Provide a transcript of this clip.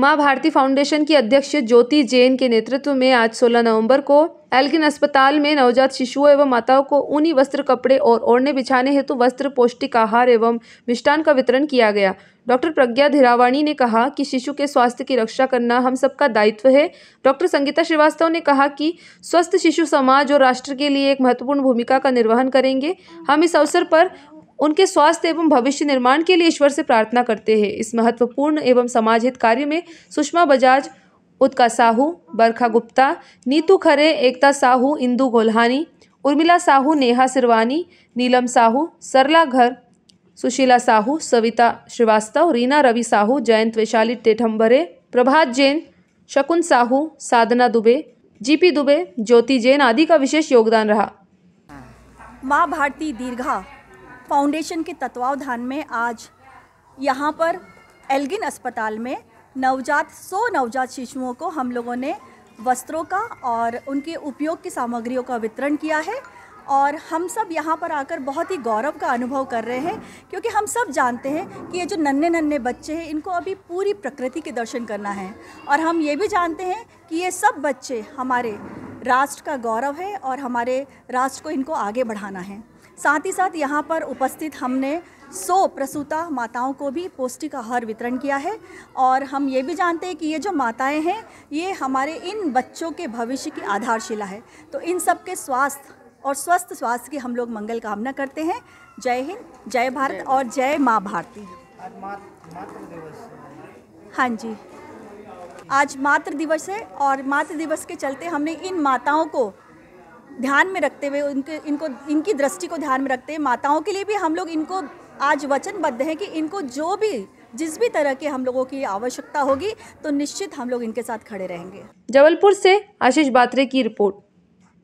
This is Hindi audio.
माँ भारती फाउंडेशन की अध्यक्ष ज्योति जैन के नेतृत्व में आज 16 नवंबर को एल्गिन अस्पताल में नवजात शिशुओं एवं माताओं को ऊनी वस्त्र कपड़े और ओढ़ने बिछाने हेतु वस्त्र पौष्टिक आहार एवं मिष्ठान का वितरण किया गया डॉक्टर प्रज्ञा धीरावाणी ने कहा कि शिशु के स्वास्थ्य की रक्षा करना हम सबका दायित्व है डॉक्टर संगीता श्रीवास्तव ने कहा कि स्वस्थ शिशु समाज और राष्ट्र के लिए एक महत्वपूर्ण भूमिका का निर्वहन करेंगे हम इस अवसर पर उनके स्वास्थ्य एवं भविष्य निर्माण के लिए ईश्वर से प्रार्थना करते हैं इस महत्वपूर्ण एवं समाज हित कार्य में सुषमा बजाज उत्का साहू बरखा गुप्ता नीतू खरे एकता साहू इंदू गोल्हानी उर्मिला साहू नेहा सिरवानी नीलम साहू सरला घर सुशीला साहू सविता श्रीवास्तव रीना रवि साहू जयंत वैशाली टेठम्बरे प्रभात जैन शकुन साहू साधना दुबे जीपी दुबे ज्योति जैन आदि का विशेष योगदान रहा माँ भारती दीर्घा फाउंडेशन के तत्वावधान में आज यहाँ पर एल्गिन अस्पताल में नवजात सौ नवजात शिशुओं को हम लोगों ने वस्त्रों का और उनके उपयोग की सामग्रियों का वितरण किया है और हम सब यहाँ पर आकर बहुत ही गौरव का अनुभव कर रहे हैं क्योंकि हम सब जानते हैं कि ये जो नन्हे नन्हे बच्चे हैं इनको अभी पूरी प्रकृति के दर्शन करना है और हम ये भी जानते हैं कि ये सब बच्चे हमारे राष्ट्र का गौरव है और हमारे राष्ट्र को इनको आगे बढ़ाना है साथ ही साथ यहाँ पर उपस्थित हमने 100 प्रसूता माताओं को भी पौष्टिक आहार वितरण किया है और हम ये भी जानते हैं कि ये जो माताएं हैं ये हमारे इन बच्चों के भविष्य की आधारशिला है तो इन सब के स्वास्थ्य और स्वस्थ स्वास्थ्य की हम लोग मंगल कामना करते हैं जय हिंद जय भारत और जय माँ भारती हाँ जी आज मातृ दिवस है और मातृ दिवस के चलते हमने इन माताओं को ध्यान में रखते हुए उनके इनको इनकी दृष्टि को ध्यान में रखते हुए माताओं के लिए भी हम लोग इनको आज वचनबद्ध हैं कि इनको जो भी जिस भी तरह के हम लोगों की आवश्यकता होगी तो निश्चित हम लोग इनके साथ खड़े रहेंगे जबलपुर से आशीष बात्रे की रिपोर्ट